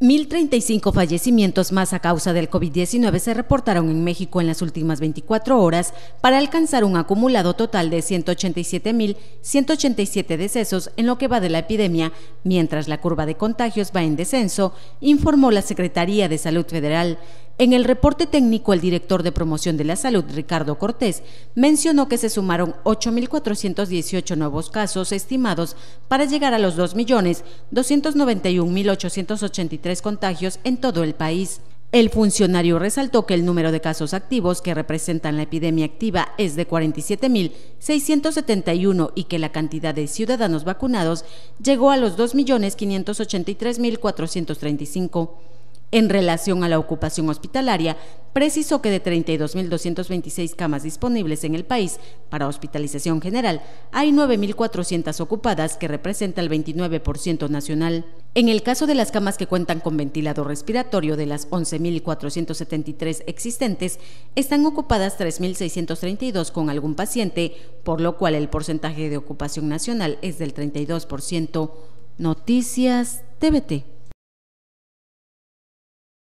1.035 fallecimientos más a causa del COVID-19 se reportaron en México en las últimas 24 horas para alcanzar un acumulado total de 187.187 decesos en lo que va de la epidemia, mientras la curva de contagios va en descenso, informó la Secretaría de Salud Federal. En el reporte técnico, el director de promoción de la salud, Ricardo Cortés, mencionó que se sumaron 8.418 nuevos casos estimados para llegar a los 2.291.883 contagios en todo el país. El funcionario resaltó que el número de casos activos que representan la epidemia activa es de 47.671 y que la cantidad de ciudadanos vacunados llegó a los 2.583.435. En relación a la ocupación hospitalaria, precisó que de 32.226 camas disponibles en el país para hospitalización general, hay 9.400 ocupadas, que representa el 29% nacional. En el caso de las camas que cuentan con ventilador respiratorio, de las 11.473 existentes, están ocupadas 3.632 con algún paciente, por lo cual el porcentaje de ocupación nacional es del 32%. Noticias TVT.